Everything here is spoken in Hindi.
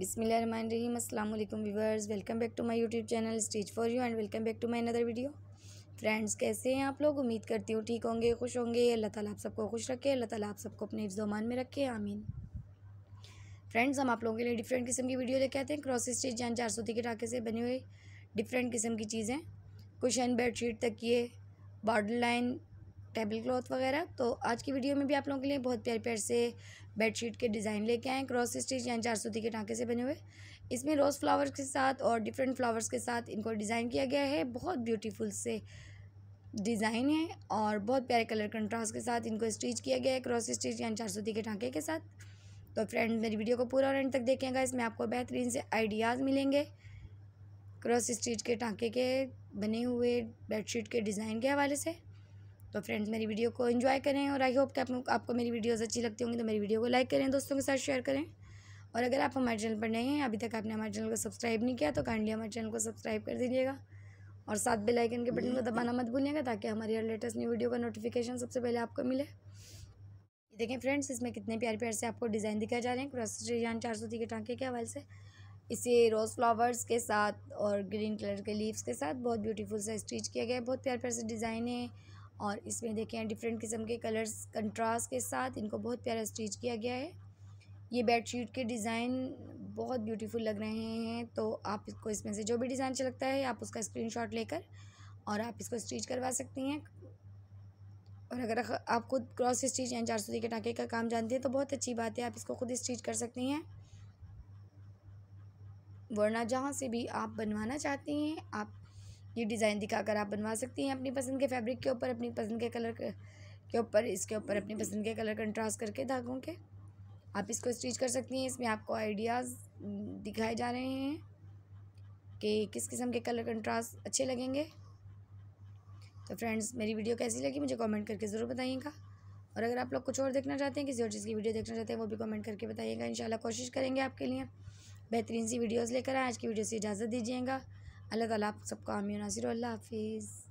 बिसमीम अस्सलाम वालेकुम viewers welcome back to my YouTube channel stage for you and welcome back to my another video friends कैसे हैं आप लोग उम्मीद करती हूँ ठीक होंगे खुश होंगे अल्लाह ताला आप सबको खुश रखे अल्लाह ताला आप सबको अपने जमान में रखे आमीन फ्रेंड्स हम आप लोगों के लिए डिफरेंट किस्म की वीडियो लेके आते हैं क्रॉस स्टेज जान चार के टाके से बने हुए डिफरेंट किस्म की चीज़ें कुशन बेडशीट तकिए बॉर्डर लाइन टेबल क्लॉथ वगैरह तो आज की वीडियो में भी आप लोगों के लिए बहुत प्यार प्यार से बेडशीट के डिज़ाइन लेके आए क्रॉस स्टिच यानी चार सूती के टाँके से बने हुए इसमें रोज़ फ्लावर्स के साथ और डिफरेंट फ्लावर्स के साथ इनको डिज़ाइन किया गया है बहुत ब्यूटीफुल से डिज़ाइन है और बहुत प्यारे कलर कंट्रास्ट के साथ इनको स्टिच किया गया है क्रॉस स्टिच यानी चार सूती के टाँके के साथ तो फ्रेंड मेरी वीडियो को पूरा और एंड तक देखेगा इसमें आपको बेहतरीन से आइडियाज़ मिलेंगे क्रॉस स्टिच के टाँके के बने हुए बेडशीट के डिज़ाइन के हवाले से तो फ्रेंड्स मेरी वीडियो को एंजॉय करें और आई होप कि आप, आपको मेरी वीडियोस अच्छी लगती होंगी तो मेरी वीडियो को लाइक करें दोस्तों के साथ शेयर करें और अगर आप हमारे चैनल पर नए हैं अभी तक आपने हमारे चैनल को सब्सक्राइब नहीं किया तो काइंडली हमारे चैनल को सब्सक्राइब कर दीजिएगा और साथ बेल आइकन के बटन को दबाना मत भूलिएगा ताकि हमारी हर लेटेस्ट न्यू वीडियो का नोटिफिकेशन सबसे पहले आपको मिले देखें फ्रेंड्स इसमें कितने प्यार प्यार से आपको डिज़ाइन दिखाए जा रहे हैं क्रॉस यान चार सौ के टाँके के हवाले से इसे रोज़ फ्लावर्स के साथ और ग्रीन कलर के लीव्स के साथ बहुत ब्यूटीफुल सा स्टिच किया गया है बहुत प्यार प्यार से डिज़ाइन है और इसमें देखें डिफरेंट किस्म के कलर्स कंट्रास्ट के साथ इनको बहुत प्यारा स्टिच किया गया है ये बेडशीट के डिज़ाइन बहुत ब्यूटीफुल लग रहे हैं तो आप इसको इसमें से जो भी डिज़ाइन अच्छा लगता है आप उसका स्क्रीनशॉट लेकर और आप इसको स्टिच करवा सकती हैं और अगर आप खुद क्रॉस स्टिच या चार सूदी के टाँके का काम जानते हैं तो बहुत अच्छी बात है आप इसको खुद स्टिच कर सकती हैं वरना जहाँ से भी आप बनवाना चाहती हैं आप ये डिज़ाइन दिखाकर आप बनवा सकती हैं अपनी पसंद के फैब्रिक के ऊपर अपनी पसंद के कलर के ऊपर इसके ऊपर अपनी पसंद के कलर कंट्रास्ट करके धागों के आप इसको स्टिच कर सकती हैं इसमें आपको आइडियाज़ दिखाए जा रहे हैं कि किस किस्म के कलर कंट्रास्ट अच्छे लगेंगे तो फ्रेंड्स मेरी वीडियो कैसी लगी मुझे कमेंट करके ज़रूर बताइएगा और अगर आप लोग कुछ और देखना चाहते हैं किसी और चीज़ की वीडियो देखना चाहते हैं वो भी कमेंट करके बताइएगा इंशाल्लाह कोशिश करेंगे आपके लिए बेहतरीन सी वीडियोस लेकर आए आज की वीडियो से इजाज़त दीजिएगा अल्लाह ताला आप सबको आमिर नाजिर अल्लाह हाफिज़